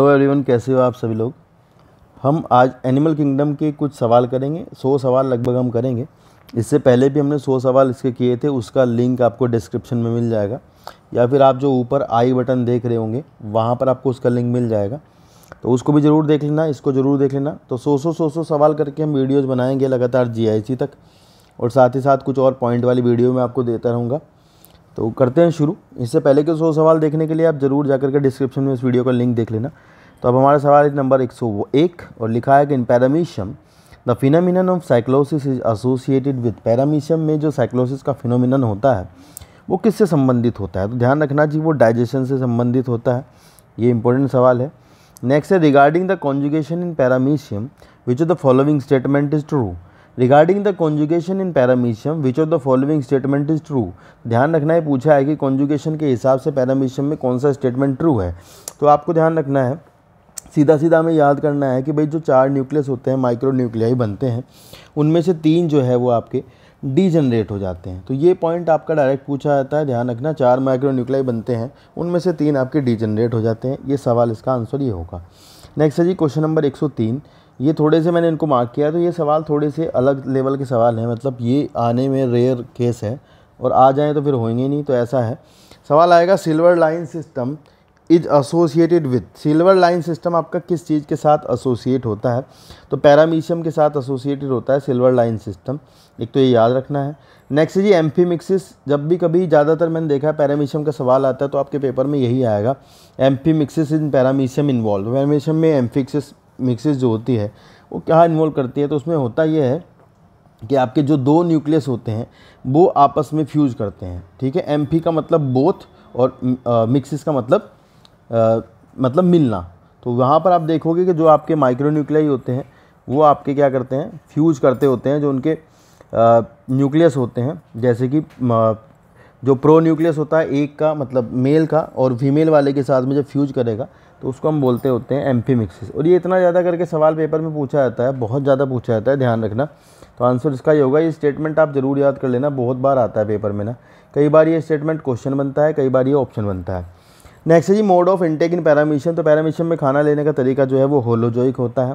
Hello everyone कैसे हो आप सभी लोग हम आज एनिमल किंगडम के कुछ सवाल करेंगे सौ सवाल लगभग हम करेंगे इससे पहले भी हमने सौ सवाल इसके किए थे उसका लिंक आपको डिस्क्रिप्शन में मिल जाएगा या फिर आप जो ऊपर आई बटन देख रहे होंगे वहाँ पर आपको उसका लिंक मिल जाएगा तो उसको भी ज़रूर देख लेना इसको ज़रूर देख लेना तो सौ सौ सौ सौ सवाल करके हम वीडियोज़ बनाएंगे लगातार जी तक और साथ ही साथ कुछ और पॉइंट वाली वीडियो में आपको देता रहूँगा तो करते हैं शुरू इससे पहले के सौ सवाल देखने के लिए आप ज़रूर जाकर के डिस्क्रिप्शन में इस वीडियो का लिंक देख लेना तो अब हमारा सवाल है नंबर एक सौ एक और लिखा है कि in paramecium the phenomenon of cyclosis is associated with paramecium में जो साइक्लोसिस का फिनोमिनन होता है वो किससे संबंधित होता है तो ध्यान रखना जी वो डाइजेशन से संबंधित होता है ये इंपॉर्टेंट सवाल है नेक्स्ट है regarding the conjugation in paramecium which of the following statement is true regarding the conjugation in paramecium which of the following statement is true ध्यान रखना है पूछा है कि कॉन्जुगेशन के हिसाब से पैरामीशियम में कौन सा स्टेटमेंट ट्रू है तो आपको ध्यान रखना है सीधा सीधा हमें याद करना है कि भाई जो चार न्यूक्लियस होते हैं माइक्रो न्यूक्लियाई बनते हैं उनमें से तीन जो है वो आपके डीजनरेट हो जाते हैं तो ये पॉइंट आपका डायरेक्ट पूछा जाता है ध्यान रखना चार माइक्रो न्यूक्लियाई बनते हैं उनमें से तीन आपके डीजनरेट हो जाते हैं ये सवाल इसका आंसर ये होगा नेक्स्ट है जी क्वेश्चन नंबर एक ये थोड़े से मैंने इनको मार्क किया तो ये सवाल थोड़े से अलग लेवल के सवाल हैं मतलब ये आने में रेयर केस है और आ जाएँ तो फिर होंगे नहीं तो ऐसा है सवाल आएगा silver line system is associated with silver line system आपका किस चीज़ के साथ एसोसिएट होता है तो पैरामीशियम के साथ एसोसिएटेड होता है सिल्वर लाइन सिस्टम एक तो ये याद रखना है नेक्स्ट जी एम्फीमिक्सिस जब भी कभी ज़्यादातर मैंने देखा है पैरामीशियम का सवाल आता है तो आपके पेपर में यही आएगा amphimixis in paramecium involve paramecium में एम्फिक्सिस मिक्सिस जो होती है वो क्या इन्वॉल्व करती है तो उसमें होता यह है कि आपके जो दो न्यूक्लियस होते हैं वो आपस में फ्यूज करते हैं ठीक है एम का मतलब बोथ और मिक्सिस का मतलब आ, मतलब मिलना तो वहाँ पर आप देखोगे कि जो आपके माइक्रो न्यूक्लियाई होते हैं वो आपके क्या करते हैं फ्यूज करते होते हैं जो उनके न्यूक्लियस होते हैं जैसे कि जो प्रो न्यूक्लियस होता है एक का मतलब मेल का और फीमेल वाले के साथ में जब फ्यूज करेगा तो उसको हम बोलते होते हैं एम मिक्सिस मिक्सेस और ये इतना ज़्यादा करके सवाल पेपर में पूछा जाता है बहुत ज़्यादा पूछा जाता है ध्यान रखना तो आंसर इसका ये होगा ये स्टेटमेंट आप ज़रूर याद कर लेना बहुत बार आता है पेपर में ना कई बार ये स्टेटमेंट क्वेश्चन बनता है कई बार ये ऑप्शन बनता है नेक्स्ट है जी mode of intake in paramecium तो पैरामिशन में खाना लेने का तरीका जो है वो होलोजोइक होता है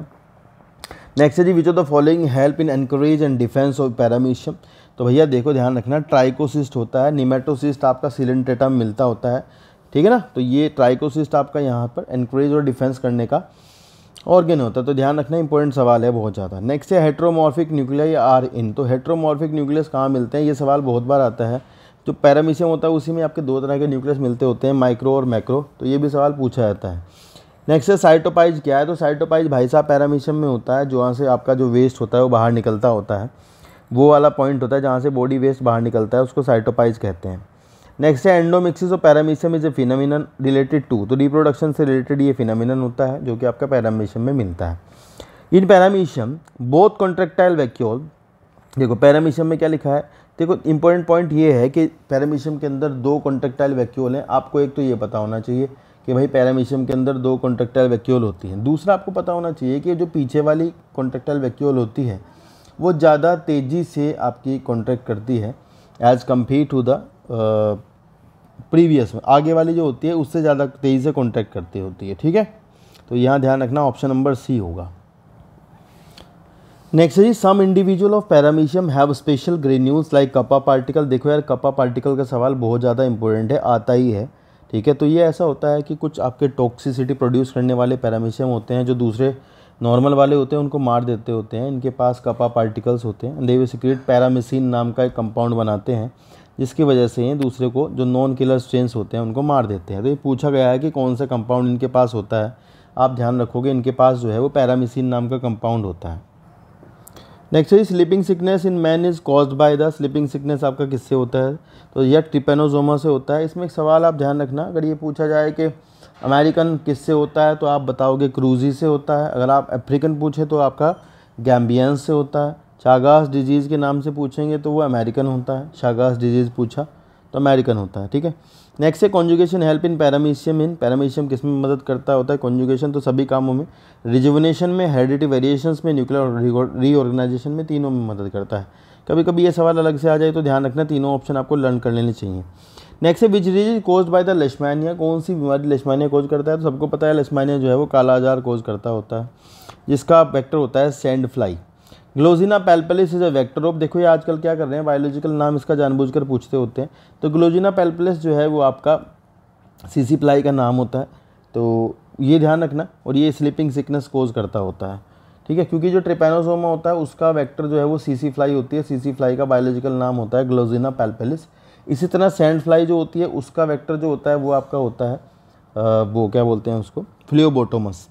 नेक्स्ट है जी which of the following help in anchorage and defence of paramecium तो भैया देखो ध्यान रखना ट्राइकोसिस्ट होता है निमेटोसिस्ट आपका सिलेंटेटम मिलता होता है ठीक है ना तो ये ट्राइकोसिस्ट आपका यहाँ पर एनक्रेज और डिफेंस करने का ऑर्गेन होता है तो ध्यान रखना इंपॉर्टेंट सवाल है बहुत ज़्यादा नेक्स्ट है हेट्रोमॉर्फिक न्यूक्लियाई आर इन तो हेट्रोमॉर्फिक न्यूक्लियस कहाँ मिलते हैं ये सवाल बहुत बार आता है जो पैरामीशियम होता है उसी में आपके दो तरह के न्यूक्लियस मिलते होते हैं माइक्रो और मैक्रो तो ये भी सवाल पूछा जाता है नेक्स्ट है साइटोपाइज क्या है तो साइटोपाइज भाई साहब पैरामीशियम में होता है जहाँ से आपका जो वेस्ट होता है वो बाहर निकलता होता है वो वाला पॉइंट होता है जहाँ से बॉडी वेस्ट बाहर निकलता है उसको साइटोपाइज कहते हैं नेक्स्ट है एंडोमिक्सिस और paramecium is a phenomenon related to तो रिप्रोडक्शन से रिलेटेड ये फिनोमिनन होता है जो कि आपका पैरामीशियम में मिलता है in paramecium both contractile vacuole देखो पैरामीशियम में क्या लिखा है देखो इंपॉर्टेंट पॉइंट ये है कि पैरामीशियम के अंदर दो कॉन्ट्रेक्टाइल वैक्यूल हैं आपको एक तो ये पता होना चाहिए कि भाई पैरामीशियम के अंदर दो कॉन्ट्रेक्टाइल वैक्यूल होती हैं दूसरा आपको पता होना चाहिए कि जो पीछे वाली कॉन्ट्रेक्टाइल वैक्यूल होती है वो ज़्यादा तेज़ी से आपकी कॉन्ट्रैक्ट करती है as compare to the previous में आगे वाली जो होती है उससे ज़्यादा तेज़ी से कॉन्टैक्ट करती होती है ठीक है तो यहाँ ध्यान रखना ऑप्शन नंबर सी होगा नेक्स्ट जी some individual of paramecium have special granules like kappa particle देखो यार कपा पार्टिकल का सवाल बहुत ज़्यादा इंपॉर्टेंट है आता ही है ठीक है तो ये ऐसा होता है कि कुछ आपके टॉक्सिसिटी प्रोड्यूस करने वाले पैरामीशियम होते हैं जो दूसरे नॉर्मल वाले होते हैं उनको मार देते होते हैं इनके पास कपा पार्टिकल्स होते हैं देवी सिक्रेट पैरामिसिन नाम का एक कंपाउंड बनाते हैं जिसकी वजह से ये दूसरे को जो नॉन किलर स्ट्रेंस होते हैं उनको मार देते हैं तो ये पूछा गया है कि कौन सा कंपाउंड इनके पास होता है आप ध्यान रखोगे इनके पास जो है वो पैरामिसिन नाम का कंपाउंड होता है नेक्स्ट है sleeping sickness in man is cause by the sleeping sickness आपका किससे होता है तो यह ट्रिपेनोजोमा से होता है इसमें एक सवाल आप ध्यान रखना अगर ये पूछा जाए कि अमेरिकन किससे होता है तो आप बताओगे क्रूजी से होता है अगर आप अफ्रीकन पूछें तो आपका गैम्बियंस से होता है शागास डिजीज़ के नाम से पूछेंगे तो वो अमेरिकन होता है शागास डिजीज़ पूछा तो अमेरिकन होता है ठीक है नेक्स्ट है conjugation help in paramecium in paramecium किस में मदद करता होता है कॉन्जुगेशन तो सभी कामों में रिजुवनेशन में हेरिडिटी वेरिएशंस में न्यूक्लियर रीऑर्गेनाइजेशन में तीनों में मदद करता है कभी कभी ये सवाल अलग से आ जाए तो ध्यान रखना तीनों ऑप्शन आपको लर्न कर लेने चाहिए नेक्स्ट है which disease cause by the leishmania कौन सी बीमारी लेशमानिया कोज करता है तो सबको पता है लेशमानिया जो है वो काला आजार कोज करता होता है जिसका वेक्टर होता है sand fly glossina palpalis is a vector of देखो ये आजकल क्या कर रहे हैं बायोलॉजिकल नाम इसका जानबूझकर पूछते होते हैं तो ग्लोजिना पेल्पलिस जो है वो आपका सीसी प्लाई का नाम होता है तो ये ध्यान रखना और ये स्लीपिंग सिकनेस कोज करता होता है ठीक है क्योंकि जो ट्रिपेनोसोमा होता है उसका वेक्टर जो है वो सीसी फ्लाई होती है सीसी फ्लाई का बायोलॉजिकल नाम होता है ग्लोजिना पेल्पेलिस इसी तरह सैंड फ्लाई जो होती है उसका वेक्टर जो होता है वो आपका होता है आ, वो क्या बोलते हैं उसको फ्लियोबोटोमस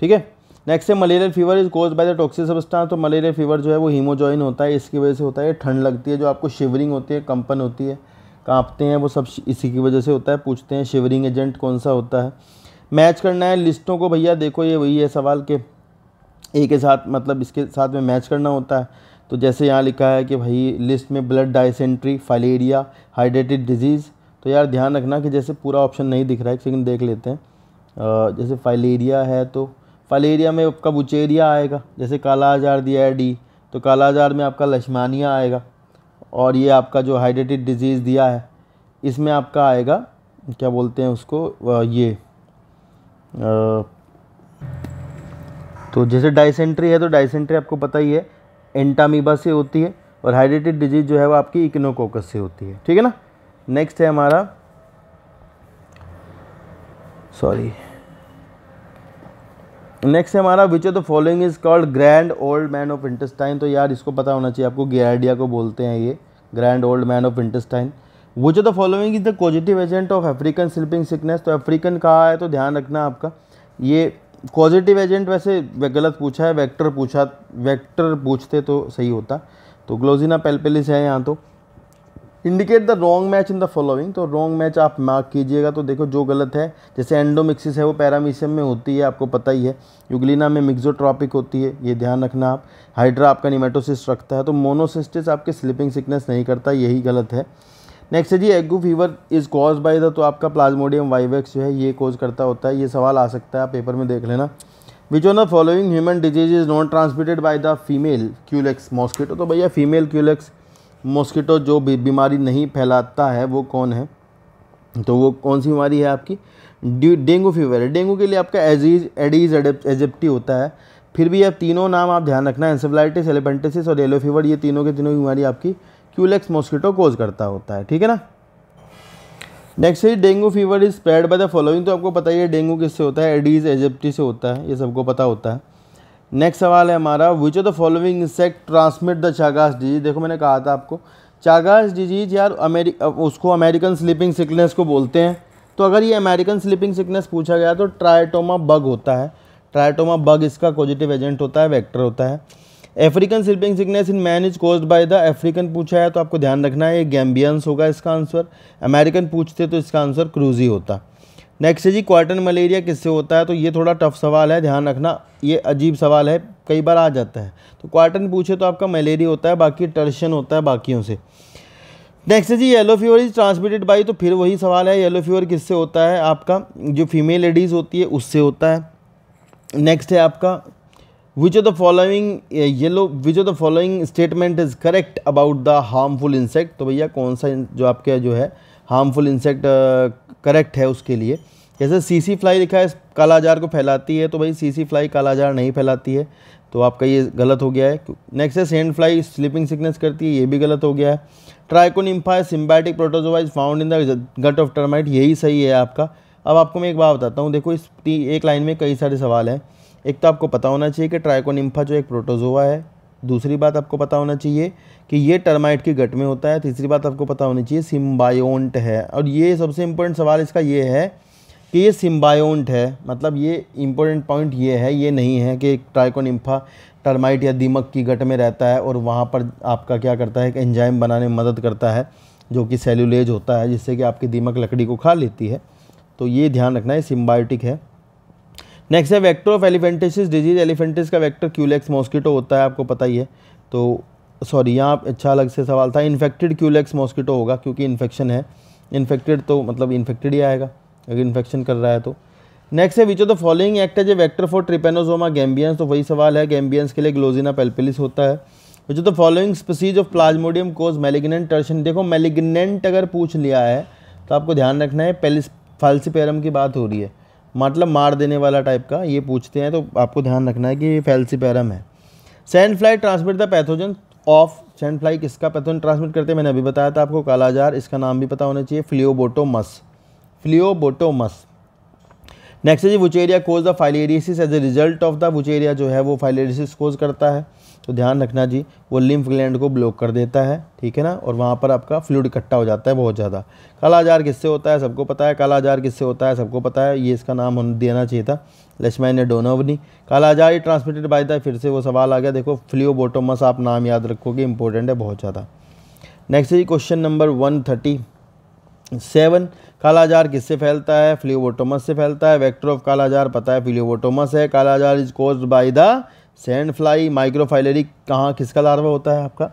ठीक है नेक्स्ट है malarial fever is cause by the toxic substance तो मलेरिया फीवर जो है वो हीमोजॉइन होता है इसकी वजह से होता है ठंड लगती है जो आपको शिवरिंग होती है कंपन होती है कांपते हैं वो सब इसी की वजह से होता है पूछते हैं शिवरिंग एजेंट कौन सा होता है मैच करना है लिस्टों को भैया देखो ये वही है सवाल के ए के साथ मतलब इसके साथ में मैच करना होता है तो जैसे यहाँ लिखा है कि भाई लिस्ट में ब्लड डायसेंट्री फाइलेरिया हाइड्रेटेड डिजीज़ तो यार ध्यान रखना कि जैसे पूरा ऑप्शन नहीं दिख रहा है लेकिन देख लेते हैं जैसे फाइलेरिया है तो फलेरिया में आपका बुचेरिया आएगा जैसे काला आजार दिया है डी तो काला आजार में आपका लशमानिया आएगा और ये आपका जो हाइड्रेटेड डिजीज़ दिया है इसमें आपका आएगा क्या बोलते हैं उसको ये आ, तो जैसे डाइसेंट्री है तो डाइसेंट्री आपको पता ही है एंटामीबा से होती है और हाइड्रेटेड डिजीज़ जो है वो आपकी इकनोकोकस से होती है ठीक है ना नेक्स्ट है हमारा सॉरी नेक्स्ट हमारा which of the following is called grand old man of intestine तो यार इसको पता होना चाहिए आपको गियार्डिया को बोलते हैं ये grand old man of intestine which of the following is the positive agent of African sleeping sickness तो अफ्रीकन कहा है तो ध्यान रखना आपका ये पॉजिटिव एजेंट वैसे गलत पूछा है वैक्टर पूछा वैक्टर पूछते तो सही होता तो ग्लोजिना पेलपेलिस है यहाँ तो indicate the wrong match in the following तो रॉन्ग मैच आप मार्क कीजिएगा तो देखो जो गलत है जैसे एंडोमिक्सिस है वो पैरामीशियम में होती है आपको पता ही है युगलिना में मिक्जोट्रॉपिक होती है ये ध्यान रखना आप हाइड्रा आपका निमेटोसिस रखता है तो मोनोसिस्टिस आपके स्लीपिंग सिकनेस नहीं करता यही गलत है नेक्स्ट है जी ague fever is cause by the तो आपका प्लाज्मोडियम वाइवेक्स जो है ये कॉज करता होता है ये सवाल आ सकता है आप पेपर में देख लेना which on the following human disease is not transmitted by the female culex mosquito तो भैया फीमेल क्यूलेक्स मॉस्किटो जो भी बीमारी नहीं फैलाता है वो कौन है तो वो कौन सी बीमारी है आपकी डेंगू फीवर है डेंगू के लिए आपका एजीज एडीज एजिप्टी होता है फिर भी आप तीनों नाम आप ध्यान रखना एंसेफ्लाइटिस एलिपेंटिस और येलो फीवर ये तीनों के तीनों बीमारी आपकी क्यूलेक्स मॉस्किटो कोज करता होता है ठीक है ना नेक्स्ट है dengue fever is spread by the following तो आपको पता ही है डेंगू किससे होता है एडीज एजिप्टी से होता है ये सबको पता होता है नेक्स्ट सवाल है हमारा which of the following insect transmit the Chagas disease देखो मैंने कहा था आपको चागास डिजीज यार अमेरिक उसको अमेरिकन स्लीपिंग सिकनेस को बोलते हैं तो अगर ये अमेरिकन स्लीपिंग सिकनेस पूछा गया तो ट्रायटोमा बग होता है ट्रायटोमा बग इसका पॉजिटिव एजेंट होता है वैक्टर होता है African sleeping sickness in man is cause by the African पूछा है तो आपको ध्यान रखना है ये गैम्बियंस होगा इसका आंसर अमेरिकन पूछते तो इसका आंसर क्रूजी होता नेक्स्ट है जी क्वार्टन मलेरिया किससे होता है तो ये थोड़ा टफ सवाल है ध्यान रखना ये अजीब सवाल है कई बार आ जाता है तो क्वार्टन पूछे तो आपका मलेरिया होता है बाकी टर्शन होता है बाकियों से नेक्स्ट है जी yellow fever is transmitted by तो फिर वही सवाल है येलो फीवर किससे होता है आपका जो फीमेल लेडीज़ होती है उससे होता है नेक्स्ट है आपका which of the following yellow which of the following statement is correct about the harmful insect तो भैया कौन सा जो आपके जो है हार्मफुल इंसेक्ट करेक्ट है उसके लिए जैसे सीसी फ्लाई लिखा है कालाजार को फैलाती है तो भाई सीसी फ्लाई कालाजार नहीं फैलाती है तो आपका ये गलत हो गया है नेक्स्ट है सेंड फ्लाई स्लीपिंग सिकनेस करती है ये भी गलत हो गया है trichonympha symbiotic protozoa is found in the gut of termite यही सही है आपका अब आपको मैं एक बात बताता हूँ देखो इस एक लाइन में कई सारे सवाल हैं एक तो आपको पता होना चाहिए कि ट्राइकोनिम्फा जो एक प्रोटोजोवा है दूसरी बात आपको पता होना चाहिए कि ये टर्माइट की गट में होता है तीसरी बात आपको पता होनी चाहिए सिम्बायोन्ट है और ये सबसे इम्पोर्टेंट सवाल इसका ये है कि ये सिम्बायोन्ट है मतलब ये इम्पोर्टेंट पॉइंट ये है ये नहीं है कि ट्राइकोनिम्फा टर्माइट या दीमक की गट में रहता है और वहाँ पर आपका क्या करता है कि एंजाइम बनाने में मदद करता है जो कि सेलुलेज होता है जिससे कि आपकी दीमक लकड़ी को खा लेती है तो ये ध्यान रखना है सिम्बायोटिक है नेक्स्ट है vector of elephantiasis disease elephantiasis का वैक्टर क्यूलेक्स मॉस्किटो होता है आपको पता ही है तो सॉरी यहाँ अच्छा अलग से सवाल था इन्फेक्टेड क्यूलेक्स मॉस्किटो होगा क्योंकि इन्फेक्शन है इन्फेक्टेड तो मतलब इन्फेक्टेड ही आएगा अगर इन्फेक्शन कर रहा है तो नेक्स्ट है which of the following act है जो वैक्टर फॉर ट्रिपेनोजोमा गैम्बियंस तो वही सवाल है गैम्बियंस के लिए ग्लोजिना पेल्पिलिस होता है which of the following species of plasmodium cause malignant tertian देखो मेलिग्नेंट अगर पूछ लिया है तो आपको ध्यान रखना है पेलिस फैल्सीपेरम की बात हो रही है मतलब मार देने वाला टाइप का ये पूछते हैं तो आपको ध्यान रखना है कि ये फैल्सीपेरम है sand fly transmit the pathogen of sand fly किसका पैथोजन ट्रांसमिट करते हैं मैंने अभी बताया था आपको कालाजार इसका नाम भी पता होना चाहिए फ्लियोबोटोमस फ्लियोबोटोमस नेक्स्ट है जी wuchereria cause the filariasis as a result of the wuchereria जो है वो फाइलेरियसिस कोज करता है तो ध्यान रखना जी वो लिम्फ ग्लैंड को ब्लॉक कर देता है ठीक है ना और वहाँ पर आपका फ्लूड इकट्ठा हो जाता है बहुत ज़्यादा काला आजार किससे होता है सबको पता है काला आजार किससे होता है सबको पता है ये इसका नाम देना चाहिए था लक्ष्मण डोनोवनी काला आजार ही ट्रांसमिटेड बाई था फिर से वो सवाल आ गया देखो फ्लियोबोटोमस आप नाम याद रखोगे इंपॉर्टेंट है बहुत ज़्यादा नेक्स्ट जी question number one thirty seven kala-azar किससे फैलता है फ्लियोबोटोमस से फैलता है वेक्टर ऑफ कालाजार पता है फ्लियोबोटोमस है kala-azar is cause by the sand fly microfilariae कहाँ किसका लार्वा होता है आपका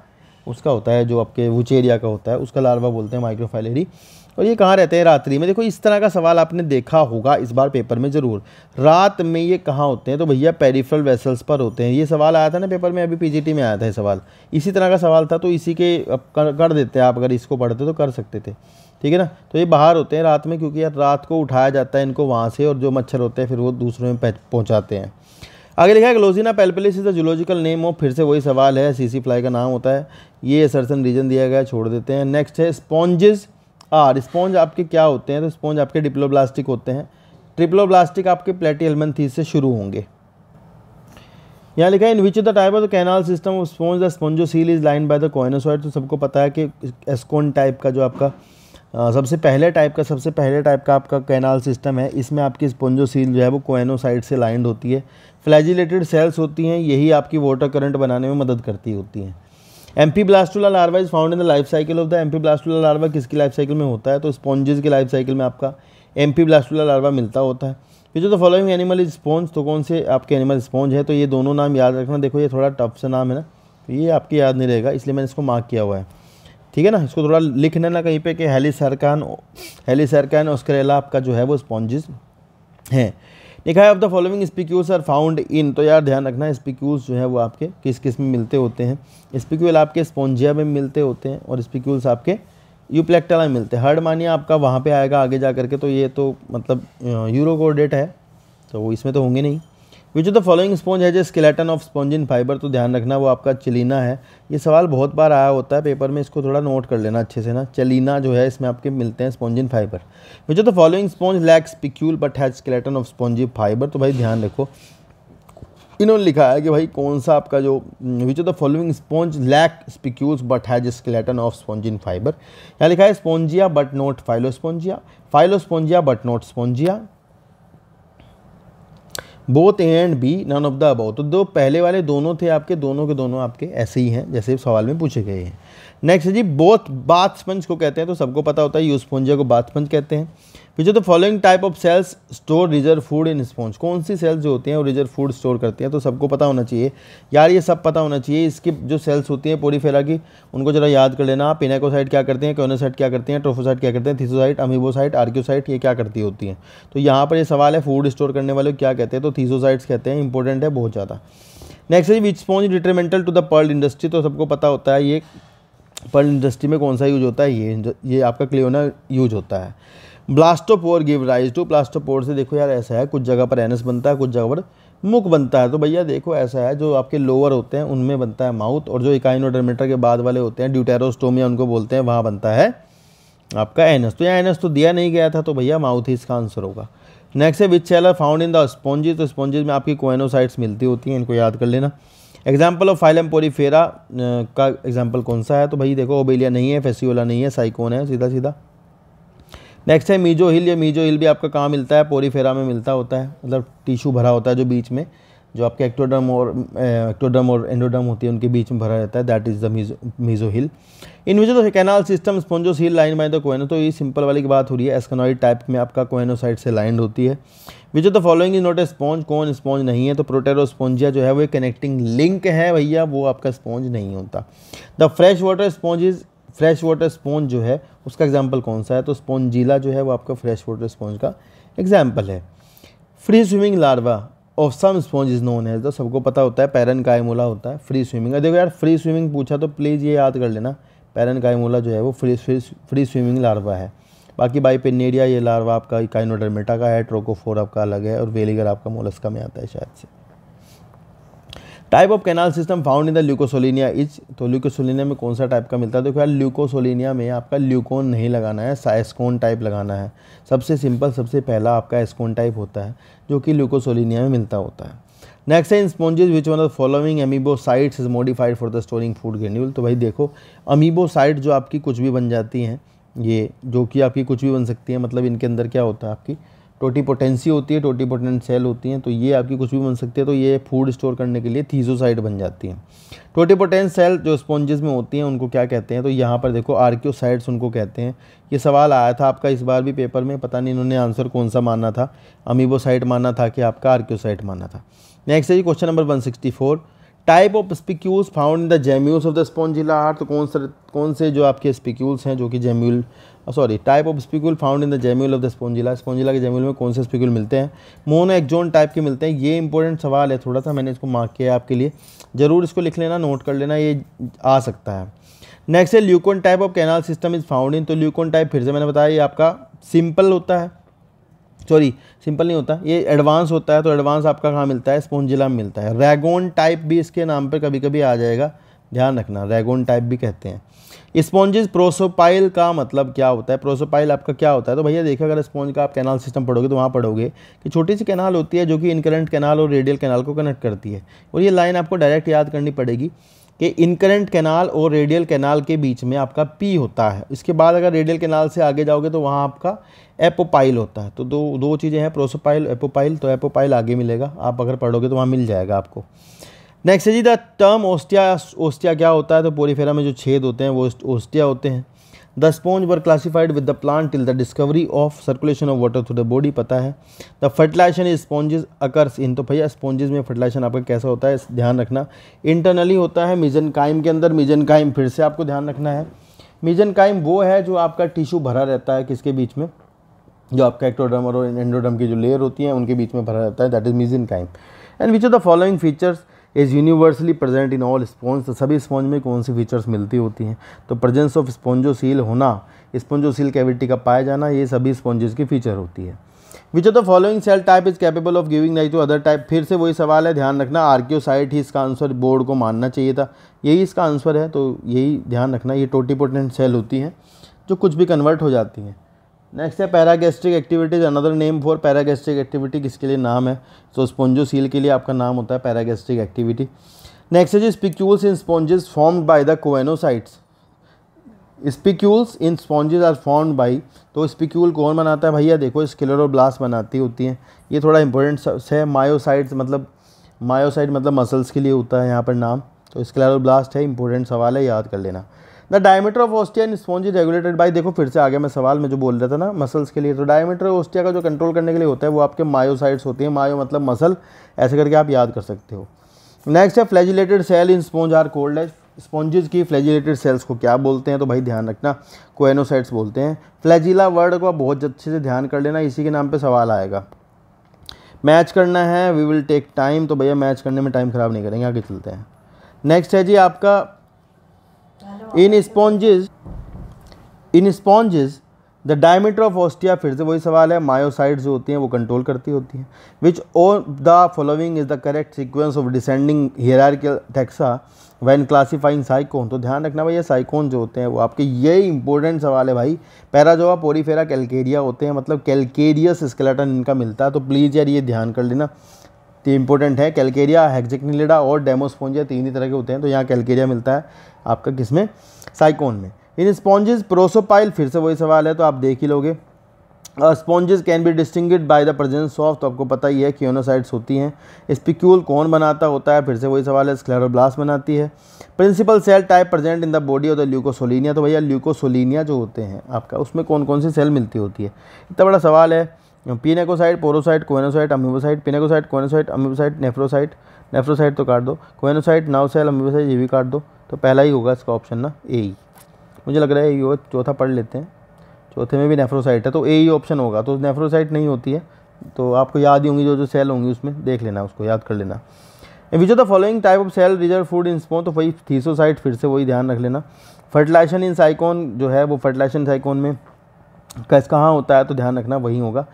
उसका होता है जो आपके वुचेरिया का होता है उसका लार्वा बोलते हैं माइक्रोफाइलरी और ये कहाँ रहते हैं रात्रि में देखो इस तरह का सवाल आपने देखा होगा इस बार पेपर में ज़रूर रात में ये कहाँ होते हैं तो भैया पेरिफ्रल वेसल्स पर होते हैं ये सवाल आया था ना पेपर में अभी पीजीटी में आया था ये सवाल इसी तरह का सवाल था तो इसी के कर देते हैं आप अगर इसको पढ़ते तो कर सकते थे ठीक है ना तो ये बाहर होते हैं रात में क्योंकि यार रात को उठाया जाता है इनको वहाँ से और जो मच्छर होते हैं फिर वो दूसरों में पहुँचाते हैं आगे लिखा है glossina palpalis is the zoological name of फिर से वही सवाल है सीसी फ्लाई का नाम होता है ये सरसन रीजन दिया गया छोड़ देते हैं नेक्स्ट है स्पॉन्जेस आर स्पॉन्ज आपके क्या होते हैं तो स्पॉन्ज आपके डिप्लोब्लास्टिक होते हैं ट्रिप्लोब्लास्टिक आपके प्लेटी एलमेंथीज से शुरू होंगे यहाँ लिखा है in which the type of the canal system of sponge the spongocoel is line by the choanocyte तो सबको पता है कि एस्कोन टाइप का जो आपका सबसे पहले टाइप का सबसे पहले टाइप का आपका कैनाल सिस्टम है इसमें आपकी स्पंजोसील जो है वो कोएनोसाइड से लाइंड होती है फ्लैजिलेटेड सेल्स होती हैं यही आपकी वाटर करंट बनाने में मदद करती होती हैं amphiblastula larva is found in the life cycle of the amphiblastula larva किसकी लाइफ साइकिल में होता है तो स्पॉन्जेस की लाइफ साइकिल में आपका एम्पी ब्लास्टुला लार्वा मिलता होता है विच जो the following animal is sponge तो कौन से आपके एनिमल स्पॉन्ज है तो ये दोनों नाम याद रखना देखो ये थोड़ा टफ सा नाम है ना तो ये आपके याद नहीं रहेगा इसलिए मैंने इसको मार्क किया हुआ है ठीक है ना इसको थोड़ा लिख लेना कहीं पे कि हेलीसरकान हेलीसरकान ऑस्क्रेला आपका जो है वो स्पॉन्जेस हैं लिखा है of the following spicules are found in तो यार ध्यान रखना स्पीक्यूज जो है वो आपके किस किस में मिलते होते हैं स्पीक्यूल आपके स्पॉन्जिया में मिलते होते हैं और स्पीक्यूल्स आपके यूप्लेक्टला में मिलते हैं हर्ड मानिए आपका वहाँ पर आएगा आगे जा करके तो ये तो मतलब यूरो कोऑर्डिनेट है तो इसमें तो होंगे नहीं which of the following sponge has जो स्केलेटन ऑफ स्पॉन्जिन फाइबर तो ध्यान रखना वो आपका चलीना है ये सवाल बहुत बार आया होता है पेपर में इसको थोड़ा नोट कर लेना अच्छे से ना चलीना जो है इसमें आपके मिलते हैं spongin fibre which of the following sponge lack spicule but has skeleton of spongy fibre तो भाई ध्यान रखो इन्होंने लिखा है कि भाई कौन सा आपका जो which of the following sponge lack spicules but has skeleton of in fibre यहाँ लिखा है spongia but not phyllospongia phyllospongia but not spongia both A and B none of the above तो दो पहले वाले दोनों थे आपके दोनों के दोनों आपके ऐसे ही हैं जैसे सवाल में पूछे गए हैं नेक्स्ट है जी बोथ बाथ स्पंज को कहते हैं तो सबको पता होता है यूज स्पंजा को बाथ स्पंज कहते हैं पीछे the following type of cells store reserve food in sponge कौन सी सेल्स जो होती हैं वो रिजर्व फूड स्टोर करती हैं तो सबको पता होना चाहिए यार ये सब पता होना चाहिए इसकी जो सेल्स होती हैं पोरीफेरा की उनको जरा याद कर लेना आप पिनाकोसाइट क्या करते हैं क्योनोसाइट क्या करते हैं ट्रोफोसाइट क्या करते हैं थीसोसाइट अमीबोसाइट आर्क्योसाइट ये क्या करती होती हैं तो यहाँ पर ये सवाल है फूड स्टोर करने वाले क्या कहते हैं तो थीसोसाइट्स कहते हैं इंपॉर्टेंट है बहुत ज़्यादा नेक्स्ट है which sponge detrimental to the pearl industry तो सबको पता होता है ये पर्ल इंडस्ट्री में कौन सा यूज होता है ये ये आपका क्लियोना यूज होता है blastopore give rise to blastopore से देखो यार ऐसा है कुछ जगह पर एनस बनता है कुछ जगह पर मुख बनता है तो भैया देखो ऐसा है जो आपके लोअर होते हैं उनमें बनता है माउथ और जो इकाइनोडर्मीटर के बाद वाले होते हैं ड्यूटेरोस्टोमिया उनको बोलते हैं वहाँ बनता है आपका एनस तो यहाँ एनस तो दिया नहीं गया था तो भैया माउथ ही इसका आंसर होगा नेक्स्ट है which cell are found in the sponges तो स्पॉन्जेज में आपकी कोएनोसाइट्स मिलती होती हैं इनको याद कर लेना एग्जाम्पल ऑफ फाइलम पोरीफेरा का एग्जाम्पल कौन सा है तो भाई देखो ओबेलिया नहीं है फेसिओला नहीं है साइकोन है सीधा सीधा नेक्स्ट है मीजो हिल या मीजो हिल भी आपका कहाँ मिलता है पोरीफेरा में मिलता होता है मतलब टिश्यू भरा होता है जो बीच में जो आपके एक्टोडर्म और एक्टोडर्म और एंडोडर्म होती है उनके बीच में भरा रहता है that is the meso mesohyl in which तो canal system spongocoel line by the choano तो ये सिंपल वाली की बात हो रही है एस्कनॉइड टाइप में आपका कोहनोसाइड से लाइन होती है which the following is not a sponge कौन स्पॉन्ज नहीं है तो प्रोटेरो स्पॉन्जिया जो है वो कनेक्टिंग लिंक है भैया वो आपका स्पॉन्ज नहीं होता the fresh water sponge is fresh water sponge जो है उसका एग्जाम्पल कौन सा है तो स्पॉन्जीला जो है वो आपका फ्रेश वाटर स्पॉन्ज का एग्जाम्पल है free swimming larva of some sponge is known है तो सबको पता होता है पैरन कायमोला होता है फ्री स्विमिंग देखो यार फ्री स्विमिंग पूछा तो प्लीज़ ये याद कर लेना पैरन कायमोला जो है वो फ्री फ्री स्विमिंग लार्वा है बाकी बाई पेनेरिया ये लार्वा आपका काइनोडर्मेटा का है ट्रोकोफोर आपका अलग है और वेलीगर आपका मोलस्का में आता है शायद से type of canal system found in the leucosolenia is तो ल्यूकोसोलिनिया में कौन सा टाइप का मिलता है देखो यार ल्यूकोसोलिनिया में आपका ल्यूकोन नहीं लगाना है साइस्कोन टाइप लगाना है सबसे सिंपल सबसे पहला आपका एस्कोन टाइप होता है जो कि ल्यूकोसोलिनिया में मिलता होता है नेक्स्ट है in sponges which one of following amoebocytes is modified for the storing food granule तो भाई देखो अमीबोसाइट जो आपकी कुछ भी बन जाती हैं ये जो कि आपकी कुछ भी बन सकती है मतलब इनके अंदर क्या होता है आपकी टोटीपोटेंसी होती है टोटीपोटेंट सेल होती हैं तो ये आपकी कुछ भी बन सकती है तो ये फूड स्टोर करने के लिए थीजोसाइट बन जाती हैं टोटीपोटेंट सेल जो स्पॉन्जेस में होती हैं उनको क्या कहते हैं तो यहाँ पर देखो आर्क्योसाइट्स उनको कहते हैं ये सवाल आया था आपका इस बार भी पेपर में पता नहीं इन्होंने आंसर कौन सा माना था अमीबोसाइट माना था कि आपका आर्क्योसाइट माना था नेक्स्ट है जी question number one sixty four type of spicules found in the gemmules of the spongilla are तो कौन सा कौन से जो आपके स्पिक्यूल्स हैं जो कि gemmule sorry type of spicule found in the gemmule of the spongilla spongilla के जेम्यूल में कौन से स्पिक्यूल मिलते हैं मोनो एक्जोन टाइप के मिलते हैं ये इंपॉर्टेंट सवाल है थोड़ा सा मैंने इसको मार्क किया है आपके लिए ज़रूर इसको लिख लेना नोट कर लेना ये आ सकता है नेक्स्ट है leucon type of canal system is found in तो ल्यूकोन टाइप फिर से मैंने बताया ये आपका सिंपल होता है सॉरी सिंपल नहीं होता ये एडवांस होता है तो एडवांस आपका कहाँ मिलता है स्पोंजिला में मिलता है रेगोन टाइप भी इसके नाम पर कभी कभी आ जाएगा ध्यान रखना रेगोन टाइप भी कहते हैं स्पॉन्जेज प्रोसोपाइल का मतलब क्या होता है प्रोसोपाइल आपका क्या होता है तो भैया देखिए अगर स्पॉन्ज का आप कैनाल सिस्टम पढ़ोगे तो वहाँ पढ़ोगे कि छोटी सी कैनाल होती है जो कि इनकरेंट कैनाल और रेडियल कैनाल को कनेक्ट करती है और ये लाइन आपको डायरेक्ट याद करनी पड़ेगी कि इनकरेंट कैनाल और रेडियल कैनाल के बीच में आपका पी होता है इसके बाद अगर रेडियल कैनाल से आगे जाओगे तो वहाँ आपका एपोपाइल होता है तो दो दो चीज़ें हैं प्रोसोपाइल एपोपाइल तो एपोपाइल आगे मिलेगा आप अगर पढ़ोगे तो वहाँ मिल जाएगा आपको नेक्स्ट है जी द टर्म ओस्टिया ओस्टिया क्या होता है तो पोलीफेरा में जो छेद होते हैं वो ओस्टिया होते हैं the sponge were classified with the plant till the discovery of circulation of water through the body पता है the fertilization is sponges occurs in तो भैया स्पॉन्जेस में फर्टिलाइजेशन आपका कैसा होता है ध्यान रखना इंटरनली होता है मिजन काइम के अंदर मिजन काइम फिर से आपको ध्यान रखना है मिजन काइम वो है जो आपका टिश्यू भरा रहता है किसके बीच में जो आपका एक्टोड्रम और एंडोडर्म की जो लेयर होती है उनके बीच में भरा रहता है that is mesenchyme and which are the following features is universally present in all sponge तो सभी स्पॉन्ज में कौन सी फीचर्स मिलती होती हैं तो प्रेजेंस ऑफ स्पॉन्जोसील होना स्पॉन्जोसील कैविटी का पाया जाना ये सभी स्पॉन्जेस की फीचर होती है which of the following cell type is capable of giving life to other type फिर से वही सवाल है ध्यान रखना आर्क्योसाइट ही इसका आंसर बोर्ड को मानना चाहिए था यही इसका आंसर है तो यही ध्यान रखना ये टोटीपोटेंट सेल होती हैं जो कुछ भी कन्वर्ट हो जाती हैं नेक्स्ट है paragastric activities another name for paragastric activity किसके लिए नाम है सो स्पॉन्जो सील के लिए आपका नाम होता है पैरागेस्ट्रिक एक्टिविटी नेक्स्ट है जी spicules in sponges formed by the choanocytes spicules in sponges are formed by तो स्पिक्यूल कौन बनाता है भैया देखो ब्लास्ट बनाती होती हैं ये थोड़ा इंपॉर्टेंट है मायोसाइट्स मतलब मायोसाइट मतलब मसल्स के लिए होता है यहाँ पर नाम तो ब्लास्ट है इंपॉर्टेंट सवाल है याद कर लेना the diameter of ostia in sponge is regulated by देखो फिर से आगे मैं सवाल में जो बोल रहा था ना मसल्स के लिए तो डायमीटर ऑफ ऑस्टिया का जो कंट्रोल करने के लिए होता है वो आपके मायोसाइट्स होती हैं मायो मतलब मसल ऐसे करके आप याद कर सकते हो नेक्स्ट है flagellated cell in sponge are called as sponges की फ्लैजिलेटेड सेल्स को क्या बोलते हैं तो भाई ध्यान रखना कोएनोसाइट्स बोलते हैं फ्लैजिला वर्ड को आप बहुत अच्छे से ध्यान कर लेना इसी के नाम पर सवाल आएगा मैच करना है वी विल टेक टाइम तो भैया मैच करने में टाइम ख़राब नहीं करेंगे आगे चलते हैं नेक्स्ट है जी आपका in sponges in sponges the diameter of ostia फिर से वही सवाल है मायोसाइड जो होती हैं वो कंट्रोल करती होती हैं which all the following is the correct sequence of descending hierarchical taxa when classifying sycon तो ध्यान रखना भाई ये साइकोन जो होते हैं वो आपके ये इंपॉर्टेंट सवाल है भाई पैरा पैराजोआ पोरीफेरा कैलकेरिया होते हैं मतलब कैलकेरियस स्केलेटन इनका मिलता है तो प्लीज़ यार ये ध्यान कर लेना तो इंपॉर्टेंट है कैलकेरिया हेक्जेक्निलिडा और डेमोस्पोंजिया तीन ही तरह के होते हैं तो यहाँ कैलकेरिया मिलता है आपका किस में साइकोन में इन स्पॉन्जेस प्रोसोपाइल फिर से वही सवाल है तो आप देख ही लोगे sponges can be distinguished by the presence of तो आपको पता ही है क्योनोसाइड्स होती हैं स्पिक्यूल कौन बनाता होता है फिर से वही सवाल है स्क्लेरोब्लास्ट बनाती है principal cell type present in the body of the leucosolenia तो भैया ल्यूकोसोलिनिया जो होते हैं आपका उसमें कौन कौन सी सेल मिलती होती है इतना बड़ा सवाल है पीनेकोसाइट पोरोसाइट कोनोसाइट अम्यूबोसाइट पीनेकोसाइट कोनोसाइट अम्यूबोसाइट नेफ्रोसाइट नेफ्रोसाइट तो काट दो नाव सेल अम्यूबोसाइट ये भी काट दो तो पहला ही होगा इसका ऑप्शन ना ए ही e। मुझे लग रहा है ये चौथा पढ़ लेते हैं चौथे में भी नेफ्रोसाइट है तो ए ही ऑप्शन होगा तो नेफ्रोसाइट नहीं होती है तो आपको याद ही होंगी जो जो सेल होंगी उसमें देख लेना उसको याद कर लेना which of the following type of cell reserve food in sponge तो वही थीसोसाइट फिर से वही ध्यान रख लेना फर्टिलाइजेशन इन साइकोन जो है वो फर्टिलाइजेशन साइकोन में कैस कहाँ होता है तो ध्यान रखना वही होगा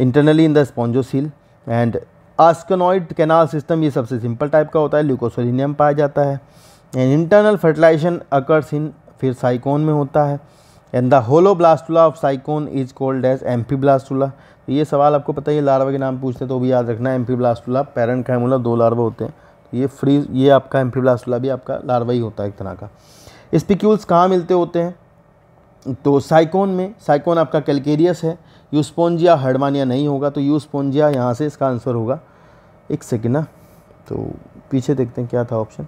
internally in the spongocoel and asconoid canal system ये सबसे सिंपल टाइप का होता है ल्यूकोसोलिनियम पाया जाता है and internal fertilization occurs in फिर साइकोन में होता है and the hollow blastula of sycon is called as amphiblastula तो ये सवाल आपको पता है लार्वा के नाम पूछते हैं तो भी याद रखना है एम्फी ब्लास्टुला पेरेंट कैमूला दो लार्वा होते हैं तो ये फ्री ये आपका एम्फी ब्लास्टुला भी आपका लार्वा ही होता है एक तरह का स्पिक्यूल्स कहाँ मिलते होते हैं तो साइकोन में साइकोन आपका कैलकेरियस है यूस्पोंजिया हडमानिया नहीं होगा तो यूस्पोंजिया यहाँ से इसका आंसर होगा एक सेकेंड ना तो पीछे देखते हैं क्या था ऑप्शन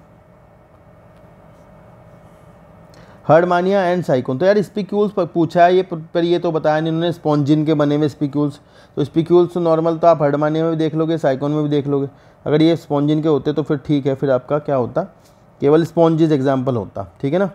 हर्डमानिया एंड साइकोन तो यार स्पिक्यूल्स पर पूछा है ये पर ये तो बताया नहीं उन्होंने स्पॉन्जिन के बने हुए स्पिक्यूल्स तो स्पिक्यूल्स तो नॉर्मल तो आप हर्डमानिया में भी देख लोगे साइकोन में भी देख लोगे अगर ये स्पॉन्जिन के होते तो फिर ठीक है फिर आपका क्या होता केवल स्पॉन्जिज एग्जाम्पल होता ठीक है ना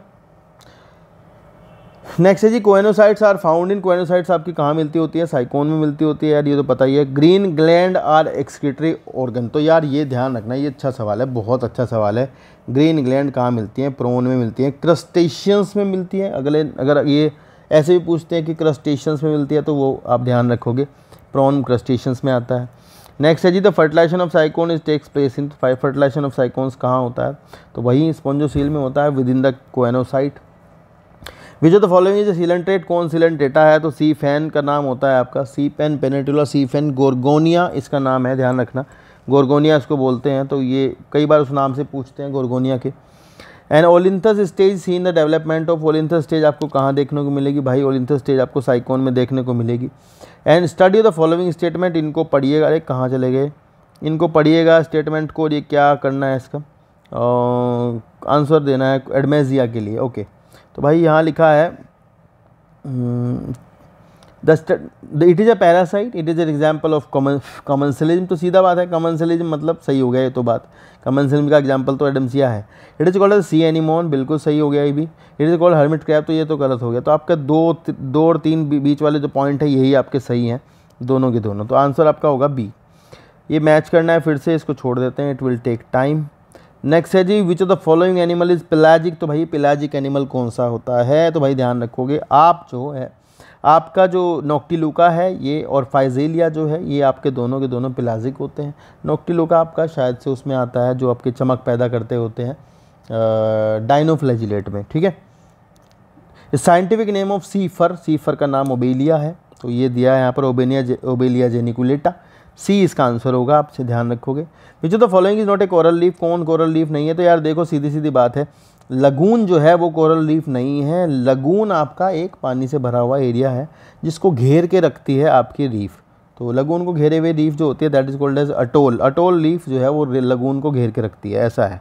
नेक्स्ट है जी choanocytes are found in choanocytes आपकी कहाँ मिलती होती है साइकोन में मिलती होती है यार ये तो पता ही है green gland are excretory organ तो यार ये ध्यान रखना ये अच्छा सवाल है बहुत अच्छा सवाल है ग्रीन ग्लैंड कहाँ मिलती हैं प्रोन में मिलती हैं क्रस्टेशियंस में मिलती हैं अगले अगर ये ऐसे भी पूछते हैं कि क्रस्टेशियंस में मिलती है तो वो आप ध्यान रखोगे प्रोन क्रस्टेशियंस में आता है नेक्स्ट है जी the fertilization of sycon is takes place in five fertilization of sycons कहाँ होता है तो वही स्पॉन्जोसील में होता है with in the choanocyte which of the following is coelenterate कौन सीलेंट डेटा है तो सी फैन का नाम होता है आपका सी पेन पेनेटुला सी फैन गोरगोनिया इसका नाम है ध्यान रखना गोरगोनिया इसको बोलते हैं तो ये कई बार उस नाम से पूछते हैं गोरगोनिया के and olynthus stage see in the development of olynthus stage आपको कहाँ देखने को मिलेगी भाई ओलिंथस स्टेज आपको साइकोन में देखने को मिलेगी and study the following statement इनको पढ़िएगा अरे कहाँ चले गए इनको पढ़िएगा स्टेटमेंट को ये क्या करना है इसका आंसर देना है एडमेजिया के लिए ओके okay. तो भाई यहाँ लिखा है it is a parasite it is an example of common commensalism तो सीधा बात है कॉमनसलिज्म मतलब सही हो गया ये तो बात कॉमनसलिज्म का एग्जाम्पल तो एडम्सिया है it is called sea anemone बिल्कुल सही हो गया ये भी it is called hermit crab तो ये तो गलत हो गया तो आपका दो दो और तीन बीच वाले जो पॉइंट है यही आपके सही हैं दोनों के दोनों तो आंसर आपका होगा बी ये मैच करना है फिर से इसको छोड़ देते हैं it will take time next है जी which of the following animal is pelagic तो भाई पिलाजिक एनिमल कौन सा होता है तो भाई ध्यान रखोगे आप जो है आपका जो नोक्टिलुका है ये और फाइजेलिया जो है ये आपके दोनों के दोनों पिलाजिक होते हैं नोक्टिलुका आपका शायद से उसमें आता है जो आपके चमक पैदा करते होते हैं डाइनोफ्लेजिलेट में ठीक है scientific name of sea fur sea fur का नाम ओबेलिया है तो ये दिया है यहाँ पर ओबेनिया जे, ओबेलिया जेनिकुलेटा सी इसका आंसर होगा आप ध्यान रखोगे which the following is not a coral reef कौन कोरल लीफ नहीं है तो यार देखो सीधी सीधी बात है लगून जो है वो कोरल लीफ नहीं है लगून आपका एक पानी से भरा हुआ एरिया है जिसको घेर के रखती है आपकी रीफ तो लगून को घेरे हुए रीफ जो होती है that is called as atoll atoll reef जो है वो लगून को घेर के रखती है ऐसा है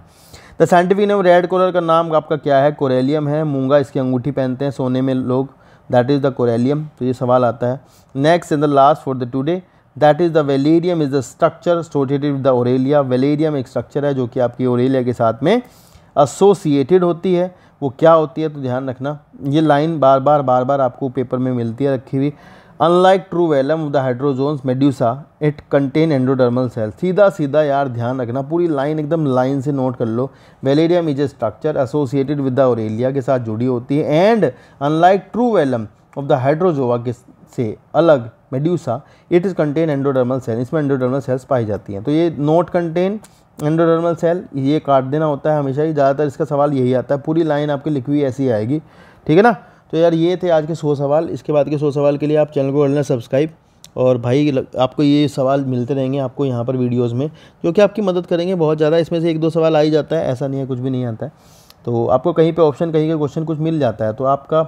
the scientific name red colour का नाम आपका क्या है कोरेलियम है मूंगा इसकी अंगूठी पहनते हैं सोने में लोग दैट इज़ द कोरेलियम तो ये सवाल आता है next in the last for the today that is the velarium is the structure associated with the aurelia velarium एक स्ट्रक्चर है जो कि आपकी ओरेलिया के साथ में एसोसिएटेड होती है वो क्या होती है तो ध्यान रखना ये लाइन बार बार बार बार आपको पेपर में मिलती है रखी हुई unlike true velum of the hydrozoans medusa it contain endodermal cell सीधा सीधा यार ध्यान रखना पूरी लाइन एकदम लाइन से नोट कर लो velarium is a structure associated with the aurelia के साथ जुड़ी होती है and unlike true velum of the hydrozoa से अलग medusa it is contain endodermal cell इसमें एंडोडर्मल सेल्स पाई जाती हैं तो ये नोट कंटेन एंडोडर्मल सेल ये काट देना होता है हमेशा ही ज़्यादातर इसका सवाल यही आता है पूरी लाइन आपकी लिखी हुई ऐसी आएगी ठीक है ना तो यार ये थे आज के सौ सवाल इसके बाद के सौ सवाल के लिए आप चैनल को कर लेना सब्सक्राइब और भाई आपको ये सवाल मिलते रहेंगे आपको यहाँ पर वीडियोज़ में जो कि आपकी मदद करेंगे बहुत ज़्यादा इसमें से एक दो सवाल आ ही जाता है ऐसा नहीं है कुछ भी नहीं आता है तो आपको कहीं पे ऑप्शन कहीं का क्वेश्चन कुछ मिल जाता है तो आपका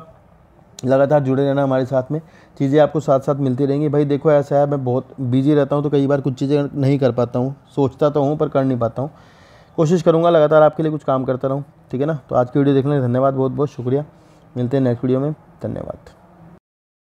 लगातार जुड़े रहना हमारे साथ में चीज़ें आपको साथ साथ मिलती रहेंगी भाई देखो ऐसा है मैं बहुत बिजी रहता हूँ तो कई बार कुछ चीज़ें नहीं कर पाता हूँ सोचता तो हूँ पर कर नहीं पाता हूँ कोशिश करूँगा लगातार आपके लिए कुछ काम करता रहूँ ठीक है ना तो आज की वीडियो देखने धन्यवाद बहुत बहुत शुक्रिया मिलते हैं नेक्स्ट वीडियो में धन्यवाद